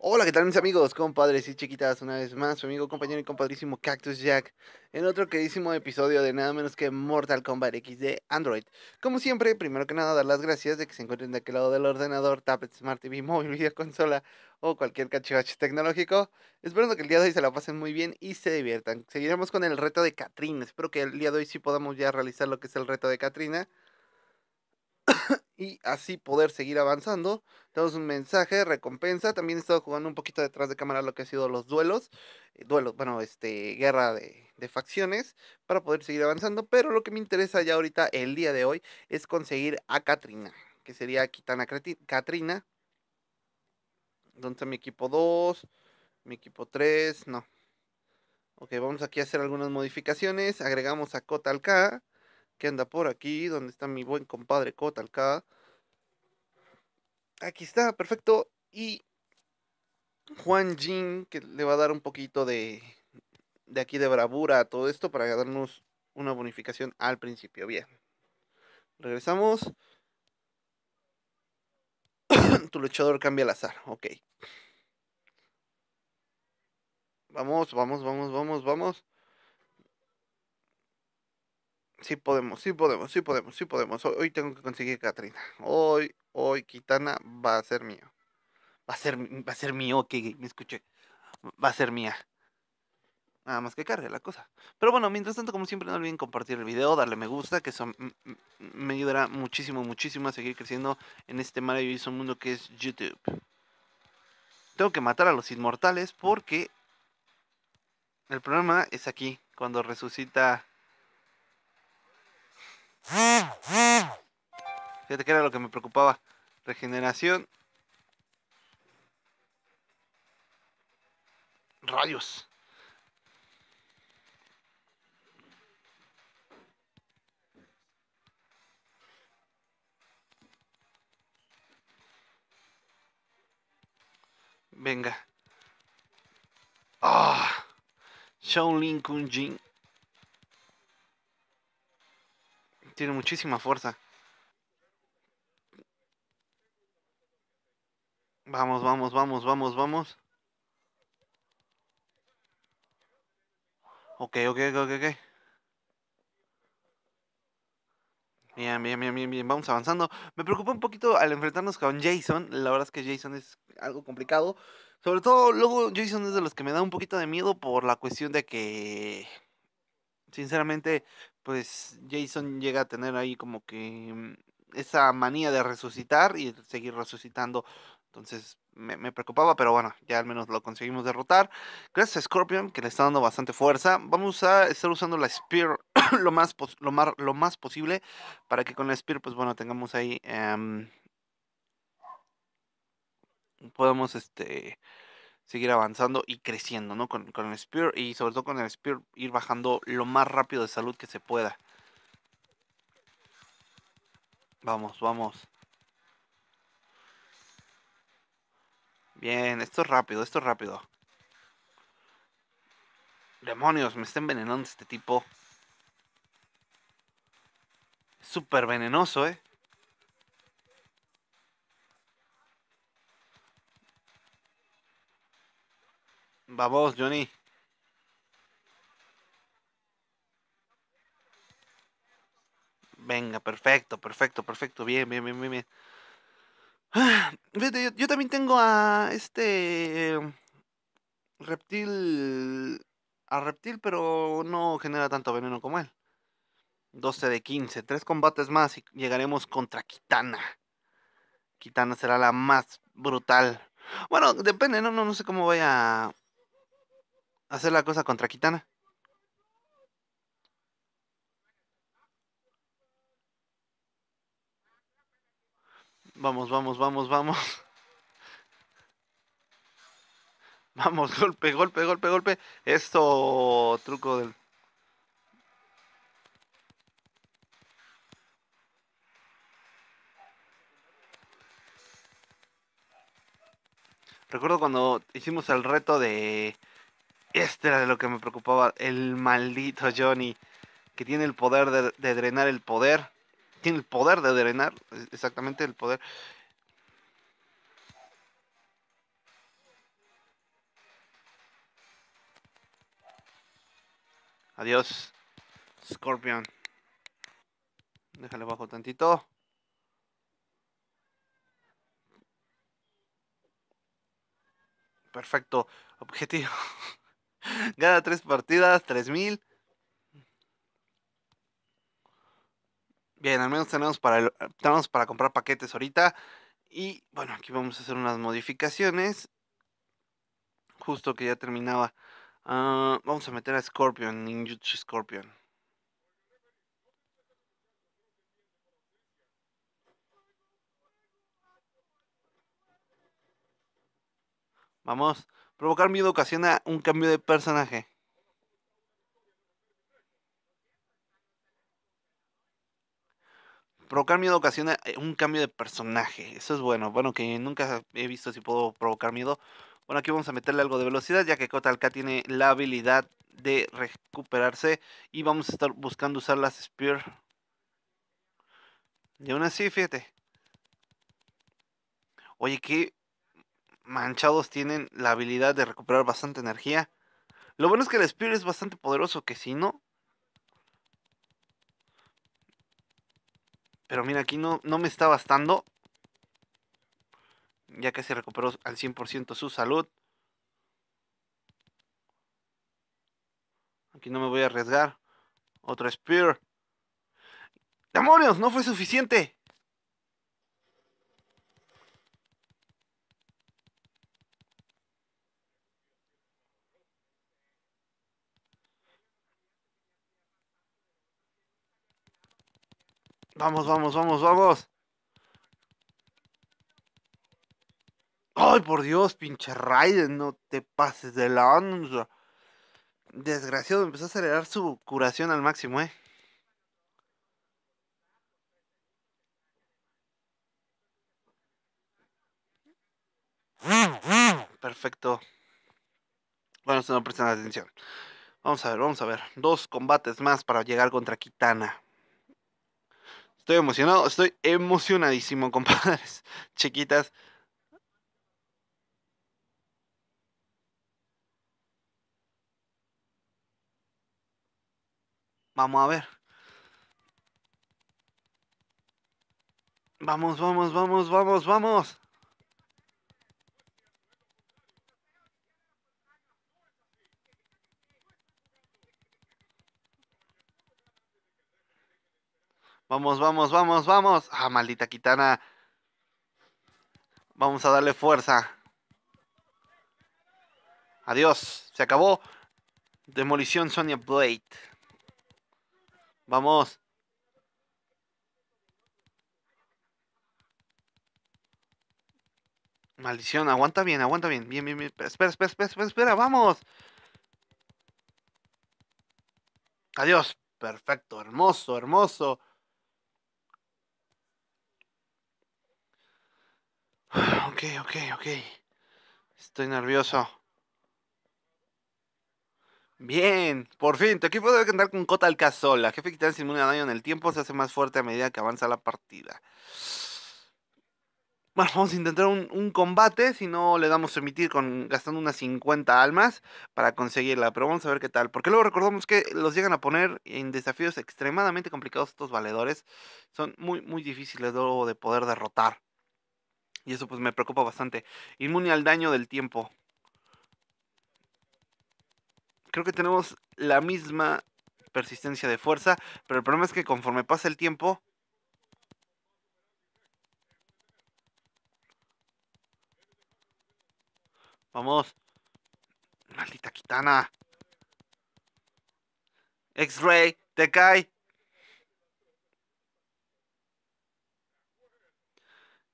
Hola, ¿qué tal mis amigos, compadres y chiquitas? Una vez más, su amigo, compañero y compadrísimo Cactus Jack en otro queridísimo episodio de nada menos que Mortal Kombat X de Android. Como siempre, primero que nada, dar las gracias de que se encuentren de aquel lado del ordenador, tablet, smart TV, móvil, videoconsola o cualquier cachivache tecnológico. Esperando que el día de hoy se la pasen muy bien y se diviertan. Seguiremos con el reto de Katrina. Espero que el día de hoy sí podamos ya realizar lo que es el reto de Katrina y así poder seguir avanzando. Tenemos un mensaje, recompensa. También he estado jugando un poquito detrás de cámara lo que ha sido los duelos. Eh, duelos, bueno, este, guerra de, facciones para poder seguir avanzando. Pero lo que me interesa ya ahorita, el día de hoy, es conseguir a Katrina, que sería Kitana Katrina. ¿Dónde está mi equipo 2? Mi equipo 3, no. Ok, vamos aquí a hacer algunas modificaciones. Agregamos a kotalka K que anda por aquí, donde está mi buen compadre Kotalka. Aquí está, perfecto. Y Juan Jin, que le va a dar un poquito de, de aquí de bravura a todo esto para darnos una bonificación al principio. Bien. Regresamos. tu luchador cambia al azar. Ok. Vamos, vamos, vamos, vamos, vamos. Sí podemos, sí podemos, sí podemos, sí podemos. Hoy, tengo que conseguir Katrina. Hoy, hoy Kitana va a ser mío. Va a ser, va a ser mío, ok, me escuché. Va a ser mía. Nada más que cargue la cosa. Pero bueno, mientras tanto, como siempre, no olviden compartir el video, darle me gusta, que eso me ayudará muchísimo, muchísimo a seguir creciendo en este maravilloso mundo que es YouTube. Tengo que matar a los inmortales porque el problema es aquí, cuando resucita Fíjate que era lo que me preocupaba. Regeneración. Rayos. Venga. Ah. Oh. Shaolin Kunjin. Tiene muchísima fuerza. Vamos, vamos, vamos, vamos, vamos. Ok, ok, ok, ok. Bien, bien, bien, bien, bien. Vamos avanzando. Me preocupa un poquito al enfrentarnos con Jason. La verdad es que Jason es algo complicado. Sobre todo, luego Jason es de los que me da un poquito de miedo por la cuestión de que Sinceramente, pues Jason llega a tener ahí como que mm, esa manía de resucitar y seguir resucitando. Entonces me, preocupaba, pero bueno, ya al menos lo conseguimos derrotar. Gracias a Scorpion, que le está dando bastante fuerza. Vamos a estar usando la Spear lo, más lo, lo más posible para que con la Spear, pues bueno, tengamos ahí... Em, podemos este seguir avanzando y creciendo, ¿no? Con, el Spear y sobre todo con el Spear ir bajando lo más rápido de salud que se pueda. Vamos, vamos. Bien, esto es rápido, esto es rápido. Demonios, me está envenenando este tipo. Súper venenoso, ¿eh? Vamos, Johnny. Venga, perfecto, perfecto, perfecto. Bien, bien, bien, bien. bien. yo, también tengo a este em, reptil. A reptil, pero no genera tanto veneno como él. 12 de 15. Tres combates más y llegaremos contra Kitana. Kitana será la más brutal. Bueno, depende, no, no, no sé cómo vaya hacer la cosa contra Kitana. Vamos, vamos, vamos, vamos. Vamos, golpe, golpe, golpe, golpe. Esto, truco del... Recuerdo cuando hicimos el reto de este era lo que me preocupaba. El maldito Johnny. Que tiene el poder de, drenar el poder. Tiene el poder de drenar. Exactamente el poder. Adiós. Scorpion. Déjale bajo tantito. Perfecto. Objetivo. Gana tres partidas, tres mil. Bien, al menos tenemos para, el, para comprar paquetes ahorita. Y bueno, aquí vamos a hacer unas modificaciones. Justo que ya terminaba. Ah, vamos a meter a Scorpion, Ninjutsu Scorpion. Vamos. Provocar miedo ocasiona un cambio de personaje. Provocar miedo ocasiona eh, un cambio de personaje. Eso es bueno. Bueno, que nunca he visto si puedo provocar miedo. Bueno, aquí vamos a meterle algo de velocidad, ya que Kotalka tiene la habilidad de recuperarse. Y vamos a estar buscando usar las Spear. Y aún así, fíjate. Oye, qué manchados tienen la habilidad de recuperar bastante energía. Lo bueno es que el Spear es bastante poderoso, que si no... Pero mira, aquí no, no me está bastando. Ya que se recuperó al 100% su salud. Aquí no me voy a arriesgar. Otro Spear. ¡Demonios! ¡No fue suficiente! Vamos, vamos, vamos, vamos. Ay, por Dios, pinche Raiden, no te pases de la Desgraciado, empezó a acelerar su curación al máximo, eh. Perfecto. Bueno, esto no prestan atención. Vamos a ver, vamos a ver. Dos combates más para llegar contra Kitana. Estoy emocionado, estoy emocionadísimo, compadres. Chiquitas. Vamos a ver. Vamos, vamos, vamos, vamos, vamos. Vamos, vamos, vamos, vamos. Ah, maldita Kitana. Vamos a darle fuerza. Adiós. Se acabó. Demolición Sonia Blade. Vamos. Maldición, aguanta bien, aguanta bien. Bien, bien, bien. espera, espera, espera, espera, vamos. Adiós. Perfecto, hermoso, hermoso. ok, ok, ok. Estoy nervioso. Bien, por fin, tu equipo debe cantar con Cota La Jefe quitar sin inmune a daño en el tiempo, se hace más fuerte a medida que avanza la partida. Bueno, vamos a intentar un, combate, si no le damos a emitir con, gastando unas 50 almas para conseguirla, pero vamos a ver qué tal. Porque luego recordamos que los llegan a poner en desafíos extremadamente complicados estos valedores. Son muy, muy difíciles luego de poder derrotar. Y eso pues me preocupa bastante. Inmune al daño del tiempo. Creo que tenemos la misma persistencia de fuerza, pero el problema es que conforme pasa el tiempo... Vamos. Maldita Kitana. X-Ray, te cae.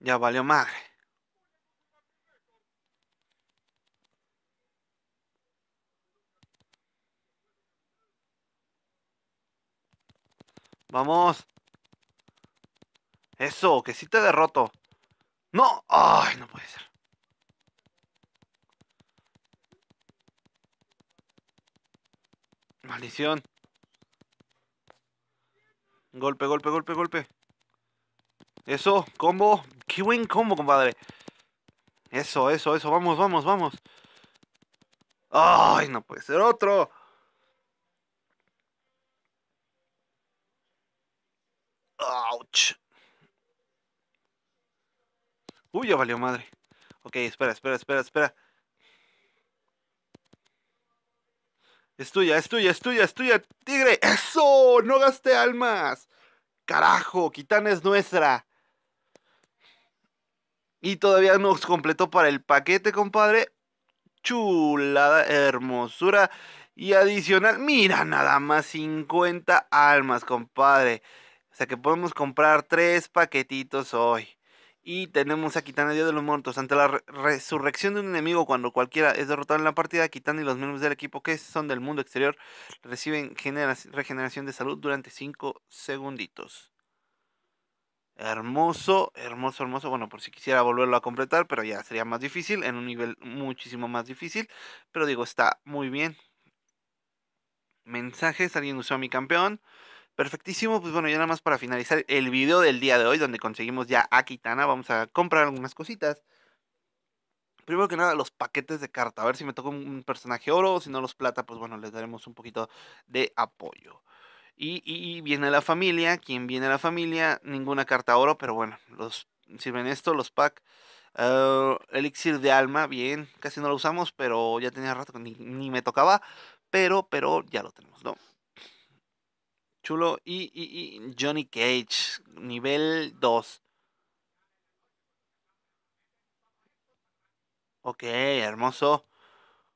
Ya valió madre. Vamos. Eso, que si te derroto. No. Ay, no puede ser. Maldición. Golpe, golpe, golpe, golpe. Eso, combo. Que buen combo, compadre. Eso, eso, eso. Vamos, vamos, vamos. Ay, no puede ser otro. Uy, ya valió madre. Ok, espera, espera, espera, espera. Es tuya, es tuya, es tuya, es tuya, tigre. ¡Eso! ¡No gaste almas! ¡Carajo! Kitana es nuestra. Y todavía nos completó para el paquete, compadre. Chulada, hermosura. Y adicional, mira nada más 50 almas, compadre. O sea que podemos comprar tres paquetitos hoy. Y tenemos a Kitana Dios de los Muertos. Ante la resurrección de un enemigo, cuando cualquiera es derrotado en la partida, Kitana y los miembros del equipo que son del mundo exterior reciben regeneración de salud durante 5 segunditos. Hermoso, hermoso, hermoso. Bueno, por si quisiera volverlo a completar, pero ya sería más difícil, en un nivel muchísimo más difícil. Pero digo, está muy bien. Mensajes, alguien usó a mi campeón. Perfectísimo, pues bueno, ya nada más para finalizar el video del día de hoy, donde conseguimos ya a Kitana, vamos a comprar algunas cositas. Primero que nada, los paquetes de carta. A ver si me toca un personaje oro, si no los plata, pues bueno, les daremos un poquito de apoyo. Y, viene la familia, quien viene a la familia, ninguna carta oro, pero bueno, los sirven esto, los pack. Ah, elixir de alma, bien, casi no lo usamos, pero ya tenía rato que ni me tocaba, pero, pero ya lo tenemos, ¿no? Chulo. Y, Johnny Cage, nivel 2. Ok, hermoso.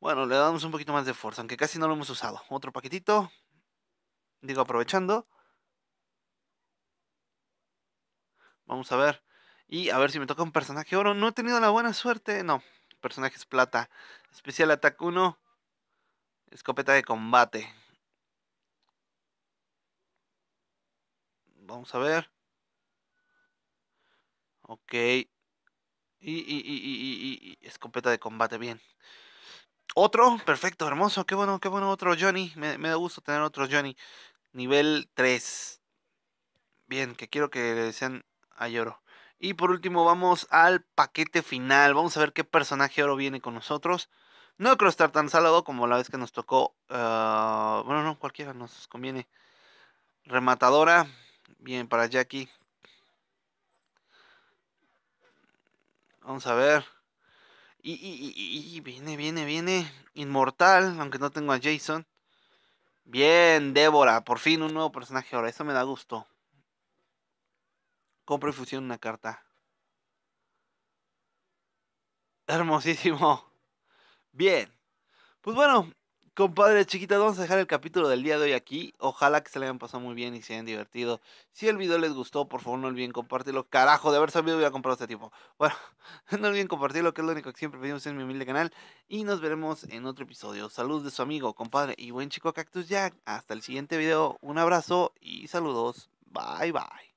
Bueno, le damos un poquito más de fuerza, aunque casi no lo hemos usado. Otro paquetito. Digo, aprovechando. Vamos a ver. Y a ver si me toca un personaje oro. No he tenido la buena suerte. No, personajes plata. Especial ataque 1. Escopeta de combate. Vamos a ver. Ok. Y, y, y, y, escopeta de combate, bien. Otro, perfecto, hermoso. Qué bueno, qué bueno. Otro Johnny. Me, da gusto tener otro Johnny. Nivel 3. Bien, que quiero que le desean a Yoro Y por último vamos al paquete final. Vamos a ver qué personaje oro viene con nosotros. No creo estar tan salado como la vez que nos tocó. Ah, bueno, no, cualquiera nos conviene. Rematadora. Bien, para Jackie. Vamos a ver. Y, viene, viene, viene. Inmortal, aunque no tengo a Jason. Bien, Débora. Por fin un nuevo personaje ahora. Eso me da gusto. Compro y fusión una carta. Hermosísimo. Bien. Pues bueno, Compadre chiquita, vamos a dejar el capítulo del día de hoy aquí. Ojalá que se le hayan pasado muy bien y se hayan divertido. Si el video les gustó, por favor no olviden compartirlo. Carajo, de haber sabido a comprado este tipo. Bueno, no olviden compartirlo, que es lo único que siempre pedimos en mi humilde canal. Y nos veremos en otro episodio. Salud de su amigo, compadre y buen chico Cactus Jack. Hasta el siguiente video. Un abrazo y saludos. Bye bye.